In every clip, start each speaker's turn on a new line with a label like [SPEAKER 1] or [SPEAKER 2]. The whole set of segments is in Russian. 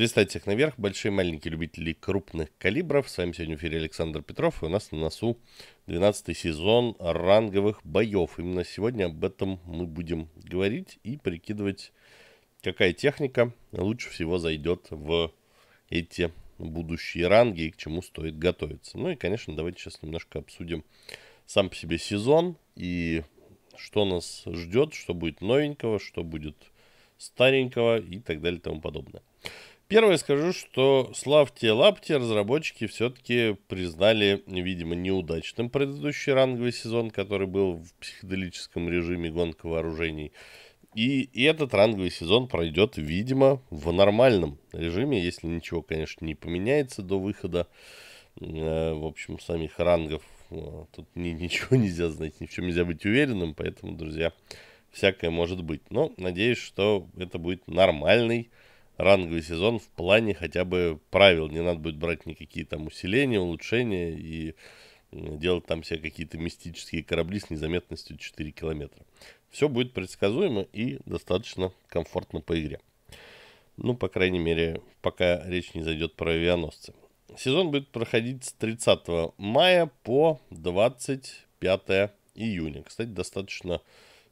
[SPEAKER 1] Свистатик наверх, большие маленькие любители крупных калибров. С вами сегодня в эфире Александр Петров, и у нас на носу 12 сезон ранговых боев. Именно сегодня об этом мы будем говорить и прикидывать, какая техника лучше всего зайдет в эти будущие ранги и к чему стоит готовиться. Ну и, конечно, давайте сейчас немножко обсудим сам по себе сезон и что нас ждет, что будет новенького, что будет старенького и так далее и тому подобное. Первое скажу, что славьте лапти разработчики все-таки признали, видимо, неудачным предыдущий ранговый сезон, который был в психоделическом режиме гонка вооружений. И, и этот ранговый сезон пройдет, видимо, в нормальном режиме, если ничего, конечно, не поменяется до выхода, э, в общем, самих рангов. Э, тут ни, ничего нельзя знать, ни в чем нельзя быть уверенным, поэтому, друзья, всякое может быть. Но надеюсь, что это будет нормальный ранговый сезон в плане хотя бы правил. Не надо будет брать никакие там усиления, улучшения и делать там все какие-то мистические корабли с незаметностью 4 километра. Все будет предсказуемо и достаточно комфортно по игре. Ну, по крайней мере, пока речь не зайдет про авианосцы. Сезон будет проходить с 30 мая по 25 июня. Кстати, достаточно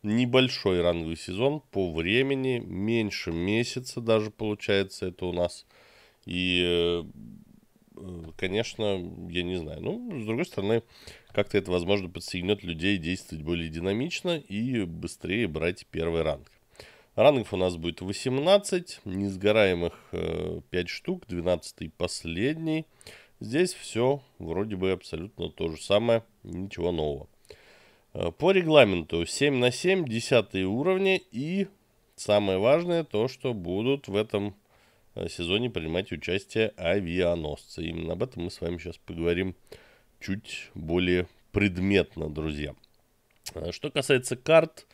[SPEAKER 1] небольшой ранговый сезон по времени, меньше месяца даже получается это у нас. И, э, конечно, я не знаю. Ну, с другой стороны, как-то это, возможно, подстегнет людей действовать более динамично и быстрее брать первый ранг. Рангов у нас будет 18, несгораемых 5 э, штук, 12 последний. Здесь все вроде бы абсолютно то же самое, ничего нового. Э, по регламенту 7 на 7, 10 уровни и самое важное то, что будут в этом э, сезоне принимать участие авианосцы. Именно об этом мы с вами сейчас поговорим чуть более предметно, друзья. Э, что касается карт,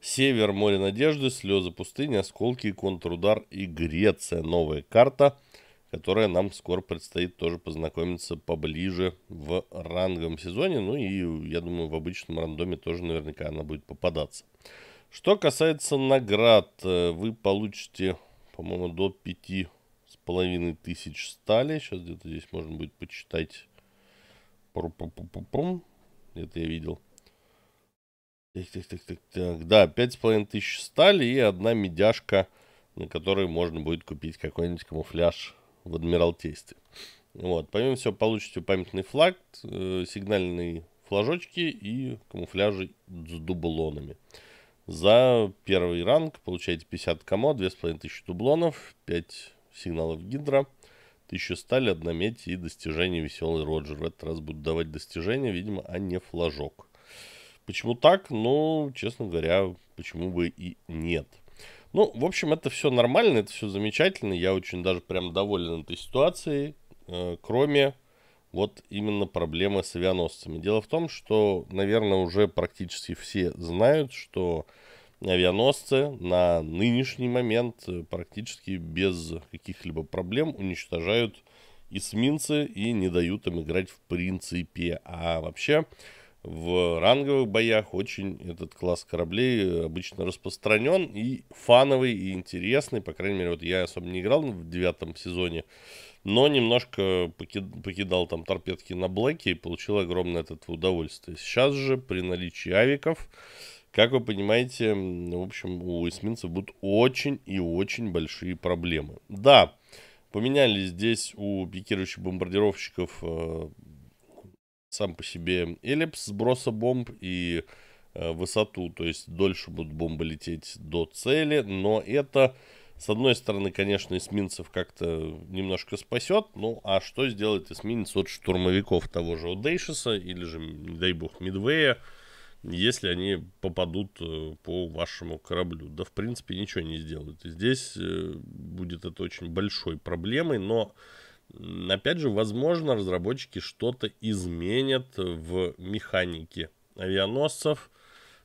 [SPEAKER 1] Север, море надежды, слезы пустыни, осколки, контрудар и Греция. Новая карта – которая нам скоро предстоит тоже познакомиться поближе в ранговом сезоне. Ну и, я думаю, в обычном рандоме тоже наверняка она будет попадаться. Что касается наград, э, вы получите, по-моему, до пяти с половиной тысяч стали. Сейчас где-то здесь можно будет почитать. Это я видел. Так, так, так, так, так. Да, пять с половиной тысяч стали и одна медяшка, на которой можно будет купить какой-нибудь камуфляж в Адмиралтействе. Вот. Помимо всего, получите памятный флаг, э, сигнальные флажочки и камуфляжи с дублонами. За первый ранг получаете 50 камо, 2500 дублонов, 5 сигналов гидра, 1000 стали, 1 медь и достижение веселый Роджер. В этот раз будут давать достижение, видимо, а не флажок. Почему так? Ну, честно говоря, почему бы и нет. Ну, в общем, это все нормально, это все замечательно. Я очень даже прям доволен этой ситуацией, э, кроме вот именно проблемы с авианосцами. Дело в том, что, наверное, уже практически все знают, что авианосцы на нынешний момент э, практически без каких-либо проблем уничтожают эсминцы и не дают им играть в принципе. А вообще в ранговых боях очень этот класс кораблей э, обычно распространен и фановый, и интересный. По крайней мере, вот я особо не играл в девятом сезоне, но немножко покид, покидал там торпедки на Блэке и получил огромное это удовольствие. Сейчас же при наличии авиков, как вы понимаете, в общем, у эсминцев будут очень и очень большие проблемы. Да, поменяли здесь у пикирующих бомбардировщиков э, сам по себе эллипс сброса бомб и э, высоту, то есть дольше будут бомбы лететь до цели, но это, с одной стороны, конечно, эсминцев как-то немножко спасет, ну а что сделает эсминец от штурмовиков того же Одейшиса или же, не дай бог, Мидвея, если они попадут э, по вашему кораблю. Да, в принципе, ничего не сделают. И здесь э, будет это очень большой проблемой, но Опять же, возможно, разработчики что-то изменят в механике авианосцев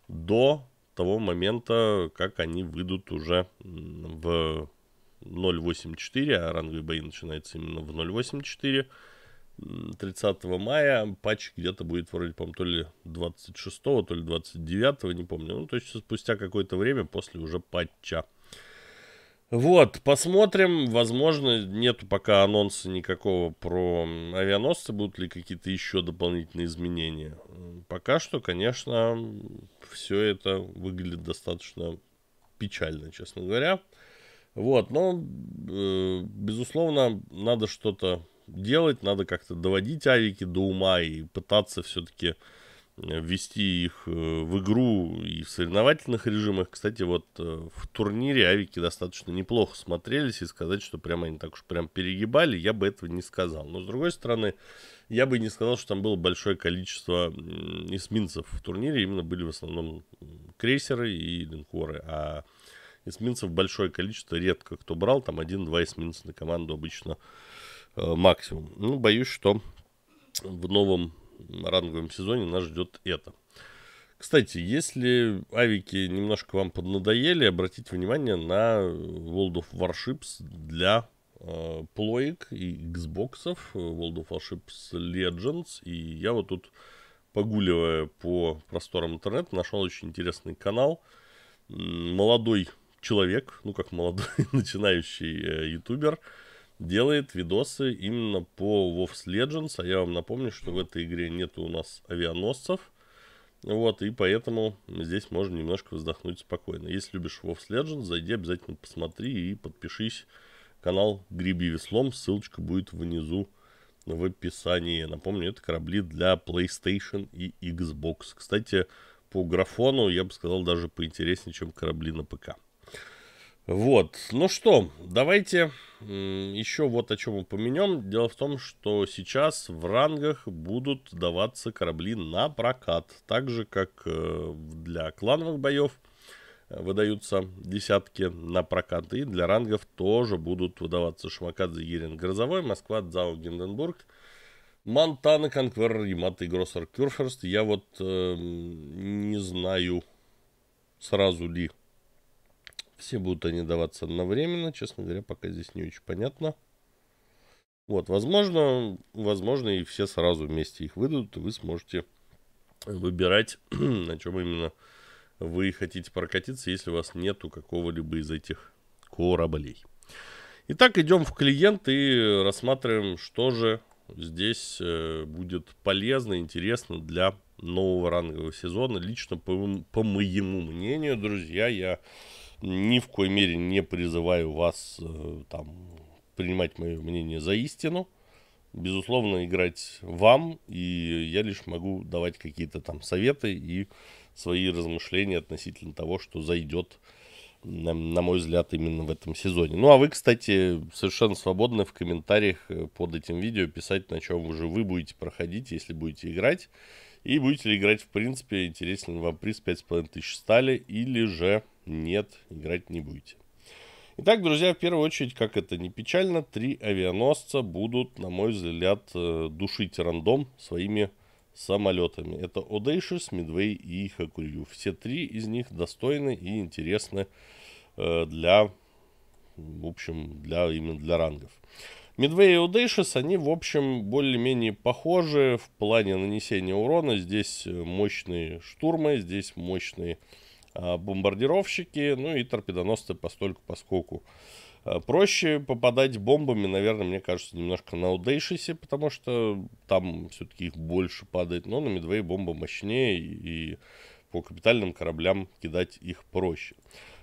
[SPEAKER 1] до того момента, как они выйдут уже в 0.84, а ранговые бои начинаются именно в 0.84. 30 мая патч где-то будет вроде, по то ли 26, то ли 29, не помню. Ну, то есть спустя какое-то время после уже патча. Вот, посмотрим. Возможно, нету пока анонса никакого про авианосцы. Будут ли какие-то еще дополнительные изменения. Пока что, конечно, все это выглядит достаточно печально, честно говоря. Вот, но, э, безусловно, надо что-то делать, надо как-то доводить авики до ума и пытаться все-таки Э, ввести их э, в игру и в соревновательных режимах. Кстати, вот э, в турнире авики достаточно неплохо смотрелись, и сказать, что прямо они так уж прям перегибали, я бы этого не сказал. Но, с другой стороны, я бы не сказал, что там было большое количество эсминцев в турнире. Именно были в основном крейсеры и линкоры, а эсминцев большое количество редко кто брал. Там один-два эсминца на команду обычно максимум. Ну, боюсь, что в новом ранговом сезоне нас ждет это. Кстати, если авики немножко вам поднадоели, обратите внимание на World of Warships для э, плоек и Xbox, World of Warships Legends. И я вот тут, погуливая по просторам интернета, нашел очень интересный канал. Молодой человек, ну как молодой, начинающий э, ютубер, э, делает видосы именно по WoW Legends, а я вам напомню, что в этой игре нет у нас авианосцев, вот, и поэтому здесь можно немножко вздохнуть спокойно. Если любишь WoW Legends, зайди обязательно посмотри и подпишись канал Гриби Веслом, ссылочка будет внизу в описании. Напомню, это корабли для PlayStation и Xbox. Кстати, по графону, я бы сказал, даже поинтереснее, чем корабли на ПК. Вот, ну что, давайте еще вот о чем упомянем. Дело в том, что сейчас в рангах будут даваться корабли на прокат. Так же, как э, для клановых боев э, выдаются десятки на прокат. И для рангов тоже будут выдаваться Шмакадзе, Ерин, Грозовой, Москва, Дзао, Гинденбург. Монтана, Конквер, Римат и Гроссер Кюрферст. Я вот э, не знаю, сразу ли все будут они даваться одновременно. Честно говоря, пока здесь не очень понятно. Вот, возможно, возможно и все сразу вместе их выдадут, и вы сможете выбирать, на чем именно вы хотите прокатиться, если у вас нету какого-либо из этих кораблей. Итак, идем в клиент и рассматриваем, что же здесь э, будет полезно, интересно для нового рангового сезона. Лично по, по моему мнению, друзья, я ни в коей мере не призываю вас э, там принимать мое мнение за истину. Безусловно, играть вам, и я лишь могу давать какие-то там советы и свои размышления относительно того, что зайдет, на, на мой взгляд, именно в этом сезоне. Ну, а вы, кстати, совершенно свободны в комментариях э, под этим видео писать, на чем уже вы будете проходить, если будете играть. И будете ли играть, в принципе, интересен вам приз 5500 стали или же нет, играть не будете. Итак, друзья, в первую очередь, как это не печально, три авианосца будут, на мой взгляд, э, душить рандом своими самолетами. Это Odysseus, Midway и Хакурью. Все три из них достойны и интересны э, для, в общем, для, именно для рангов. Midway и Odysseus, они, в общем, более-менее похожи в плане нанесения урона. Здесь э, мощные штурмы, здесь мощные а, бомбардировщики, ну и торпедоносцы постольку поскольку. А, проще попадать бомбами, наверное, мне кажется, немножко на Удейшисе, потому что там все-таки их больше падает, но на Медвей бомба мощнее и по капитальным кораблям кидать их проще.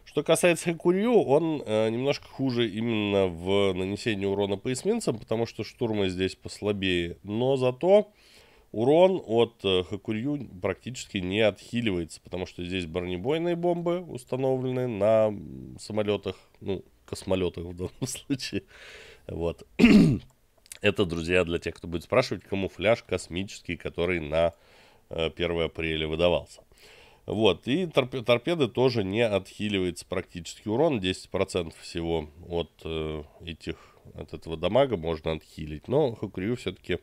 [SPEAKER 1] Что касается курью, он э, немножко хуже именно в нанесении урона по эсминцам, потому что штурмы здесь послабее, но зато э, урон от э, Хакурью практически не отхиливается, потому что здесь бронебойные бомбы установлены на самолетах, ну, космолетах в данном случае. Вот. Это, друзья, для тех, кто будет спрашивать, камуфляж космический, который на 1 э, апреля выдавался. Вот, и торп торпеды тоже не отхиливается практически урон, 10% всего от э, этих, от этого дамага можно отхилить, но Хакурью все-таки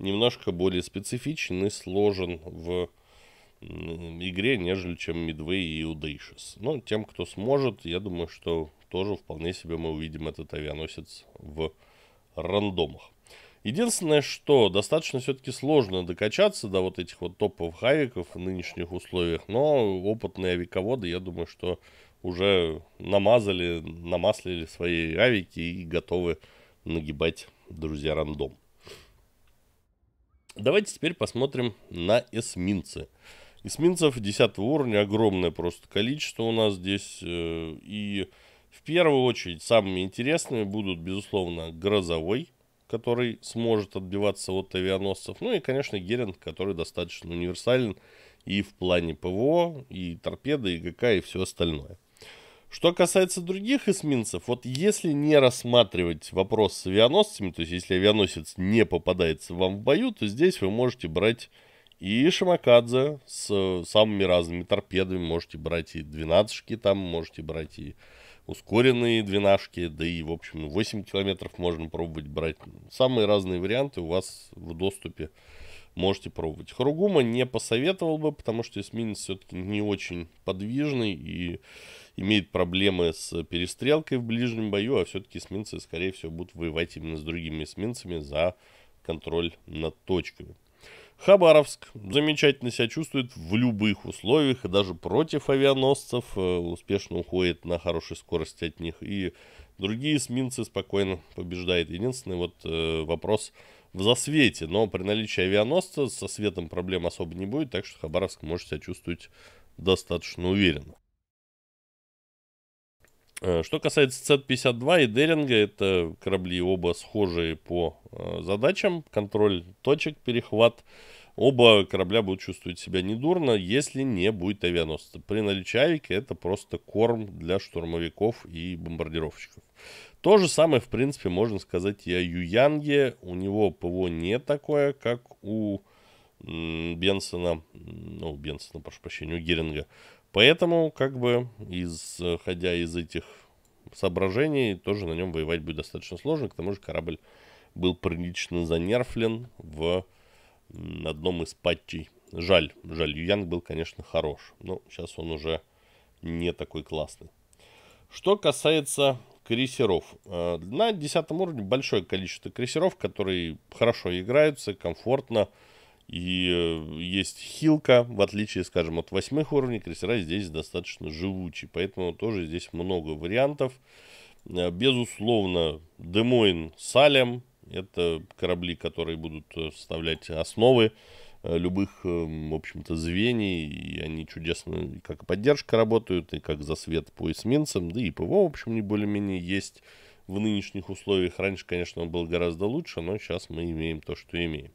[SPEAKER 1] немножко более специфичен и сложен в игре, нежели чем Midway и Audacious. Но ну, тем, кто сможет, я думаю, что тоже вполне себе мы увидим этот авианосец в рандомах. Единственное, что достаточно все-таки сложно докачаться до вот этих вот топовых хавиков в нынешних условиях, но опытные авиководы, я думаю, что уже намазали, намаслили свои авики и готовы нагибать, друзья, рандом. Давайте теперь посмотрим на эсминцы. Эсминцев 10 уровня огромное просто количество у нас здесь. Э, и в первую очередь самыми интересными будут, безусловно, Грозовой, который сможет отбиваться от авианосцев. Ну и, конечно, Геринг, который достаточно универсален и в плане ПВО, и торпеды, и ГК, и все остальное. Что касается других эсминцев, вот если не рассматривать вопрос с авианосцами, то есть если авианосец не попадается вам в бою, то здесь вы можете брать и Шимакадзе с э, самыми разными торпедами, можете брать и 12 там, можете брать и ускоренные 12 да и, в общем, 8 километров можно пробовать брать. Самые разные варианты у вас в доступе можете пробовать. Хоругума не посоветовал бы, потому что эсминец все-таки не очень подвижный и имеет проблемы с перестрелкой в ближнем бою, а все-таки эсминцы, скорее всего, будут воевать именно с другими эсминцами за контроль над точками. Хабаровск замечательно себя чувствует в любых условиях и даже против авианосцев. Э, успешно уходит на хорошей скорости от них. И другие эсминцы спокойно побеждает. Единственный вот э, вопрос в засвете. Но при наличии авианосца со светом проблем особо не будет. Так что Хабаровск может себя чувствовать достаточно уверенно. Э, что касается С-52 и Деринга, это корабли оба схожие по э, задачам. Контроль точек, перехват. Оба корабля будут чувствовать себя недурно, если не будет авианосца. При наличии авики это просто корм для штурмовиков и бомбардировщиков. То же самое, в принципе, можно сказать и о Юянге. У него ПВО не такое, как у Бенсона, ну, Бенсона, прошу прощения, у Геринга. Поэтому, как бы, исходя из этих соображений, тоже на нем воевать будет достаточно сложно. К тому же корабль был прилично занерфлен в одном из патчей. Жаль, жаль, Юянг был, конечно, хорош, но сейчас он уже не такой классный. Что касается крейсеров. Э, на десятом уровне большое количество крейсеров, которые хорошо играются, комфортно и э, есть хилка, в отличие, скажем, от восьмых уровней, крейсера здесь достаточно живучий. Поэтому тоже здесь много вариантов. Э, безусловно, Демоин Салем. Это корабли, которые будут вставлять э, основы любых, эм, в общем-то, звеньев. И они чудесно как поддержка работают, и как засвет по эсминцам. Да и ПВО, в общем, не более-менее есть в нынешних условиях. Раньше, конечно, он был гораздо лучше, но сейчас мы имеем то, что имеем.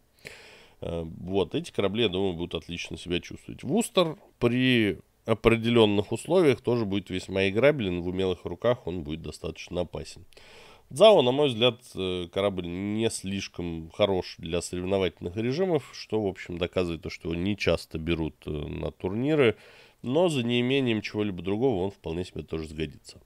[SPEAKER 1] Э, вот, эти корабли, я думаю, будут отлично себя чувствовать. Вустер при определенных условиях тоже будет весьма играблен, в умелых руках он будет достаточно опасен. Дзао, на мой взгляд, э, корабль не слишком хорош для соревновательных режимов, что, в общем, доказывает то, что его не часто берут э, на турниры, но за неимением чего-либо другого он вполне себе тоже сгодится.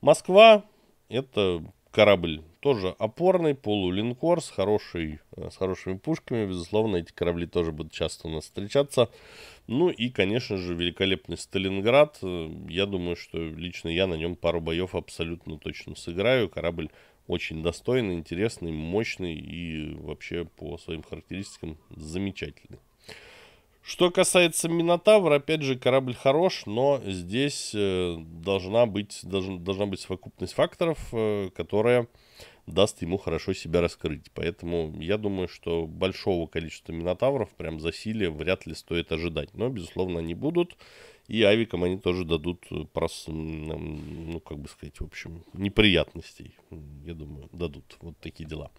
[SPEAKER 1] Москва — это корабль тоже опорный, полулинкор с, хорошей, э, с хорошими пушками. Безусловно, эти корабли тоже будут часто у нас встречаться. Ну и, конечно же, великолепный Сталинград. Э, я думаю, что лично я на нем пару боев абсолютно точно сыграю. Корабль очень достойный, интересный, мощный и вообще по своим характеристикам замечательный. Что касается Минотавра, опять же, корабль хорош, но здесь э, должна, быть, должен, должна быть совокупность факторов, э, которая даст ему хорошо себя раскрыть. Поэтому я думаю, что большого количества Минотавров прям засилия вряд ли стоит ожидать. Но, безусловно, они будут и авикам они тоже дадут э, прос, ну, как бы сказать, в общем, неприятностей, я думаю, дадут. Вот такие дела.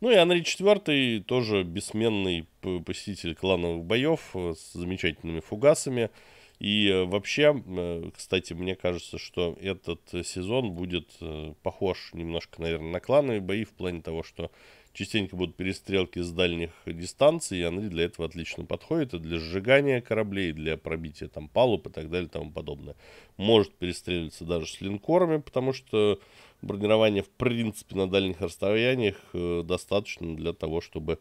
[SPEAKER 1] Ну и Анри IV тоже бессменный посетитель клановых боев э, с замечательными фугасами. И э, вообще, кстати, мне кажется, что этот сезон будет похож немножко, наверное, на клановые бои в плане того, что Частенько будут перестрелки с дальних дистанций, и они для этого отлично подходят И для сжигания кораблей, и для пробития там палуб и так далее и тому подобное. Может перестреливаться даже с линкорами, потому что бронирование в принципе на дальних расстояниях э, достаточно для того, чтобы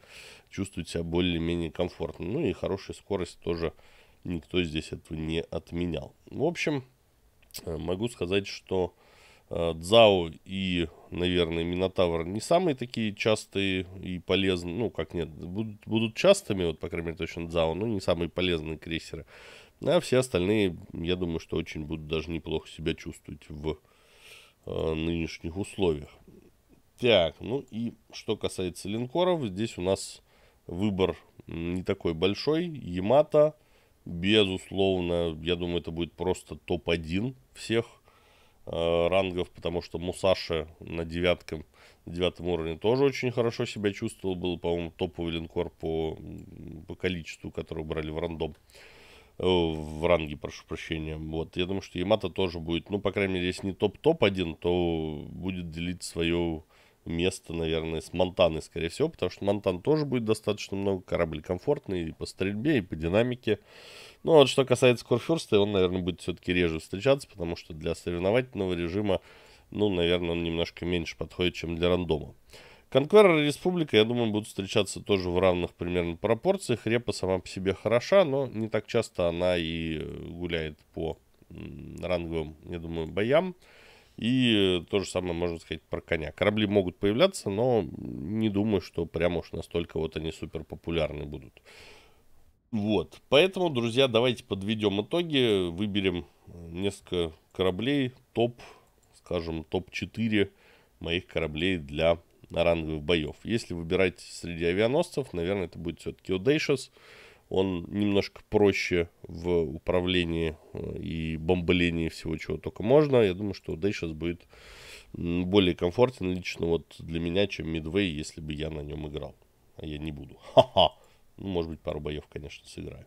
[SPEAKER 1] чувствовать себя более-менее комфортно. Ну и хорошая скорость тоже никто здесь этого не отменял. В общем, э, могу сказать, что Э, Дзао и, наверное, Минотавр не самые такие частые и полезные, ну, как нет, будут, будут частыми, вот, по крайней мере, точно Дзао, но не самые полезные крейсеры. А все остальные, я думаю, что очень будут даже неплохо себя чувствовать в э, нынешних условиях. Так, ну и что касается линкоров, здесь у нас выбор не такой большой. Ямато, безусловно, я думаю, это будет просто топ-1 всех – Э, рангов, потому что Мусаши на девятком, девятом уровне тоже очень хорошо себя чувствовал. Был, по-моему, топовый линкор по, по количеству, которого брали в рандом. Э, в ранге, прошу прощения. Вот. Я думаю, что Ямато тоже будет, ну, по крайней мере, если не топ топ один то будет делить свою место, наверное, с Монтаной, скорее всего, потому что Монтан тоже будет достаточно много, корабль комфортный и по стрельбе, и по динамике. Ну, а вот что касается Корфюрста, он, наверное, будет все-таки реже встречаться, потому что для соревновательного режима, ну, наверное, он немножко меньше подходит, чем для рандома. Конквера и Республика, я думаю, будут встречаться тоже в равных примерно пропорциях. Репа сама по себе хороша, но не так часто она и э, гуляет по ранговым, я думаю, боям. И э, то же самое можно сказать про коня. Корабли могут появляться, но не думаю, что прям уж настолько вот они супер популярны будут. Вот. Поэтому, друзья, давайте подведем итоги. Выберем э, несколько кораблей. Топ, скажем, топ-4 моих кораблей для ранговых боев. Если выбирать среди авианосцев, наверное, это будет все-таки Audacious. Он немножко проще в управлении э, и бомболении всего, чего только можно. Я думаю, что Day сейчас будет более комфортен лично вот для меня, чем Midway, если бы я на нем играл. А я не буду. Ха-ха. Ну, может быть, пару боев, конечно, сыграю.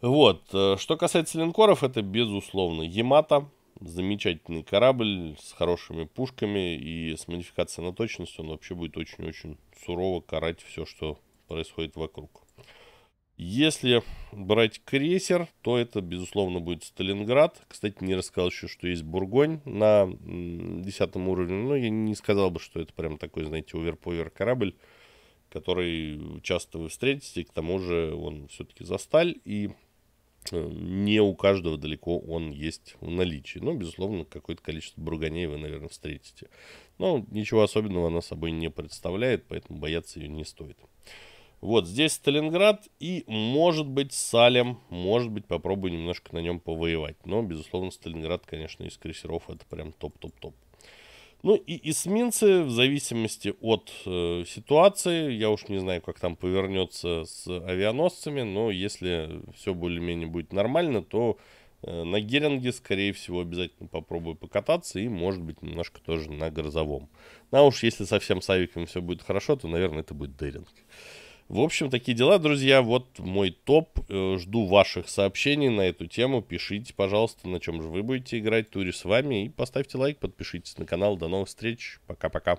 [SPEAKER 1] Вот. Э, что касается линкоров, это безусловно Ямато. Замечательный корабль с хорошими пушками и с модификацией на точность он вообще будет очень-очень сурово карать все, что происходит вокруг. Если брать крейсер, то это, безусловно, будет Сталинград. Кстати, не рассказал еще, что есть Бургонь на десятом уровне. Но я не сказал бы, что это прям такой, знаете, овер-повер корабль, который часто вы встретите. к тому же он все-таки за сталь. И э, не у каждого далеко он есть в наличии. Но, безусловно, какое-то количество бурганей вы, наверное, встретите. Но ничего особенного она собой не представляет, поэтому бояться ее не стоит. Вот здесь Сталинград и, может быть, Салем. Может быть, попробую немножко на нем повоевать. Но, безусловно, Сталинград, конечно, из крейсеров это прям топ-топ-топ. Ну и эсминцы, в зависимости от э, ситуации, я уж не знаю, как там повернется с авианосцами, но если все более-менее будет нормально, то э, на Геринге, скорее всего, обязательно попробую покататься и, может быть, немножко тоже на Грозовом. А уж если совсем с авиком все будет хорошо, то, наверное, это будет Деринг. В общем, такие дела, друзья. Вот мой топ. Э, жду ваших сообщений на эту тему. Пишите, пожалуйста, на чем же вы будете играть. Туре с вами. И поставьте лайк, подпишитесь на канал. До новых встреч. Пока-пока.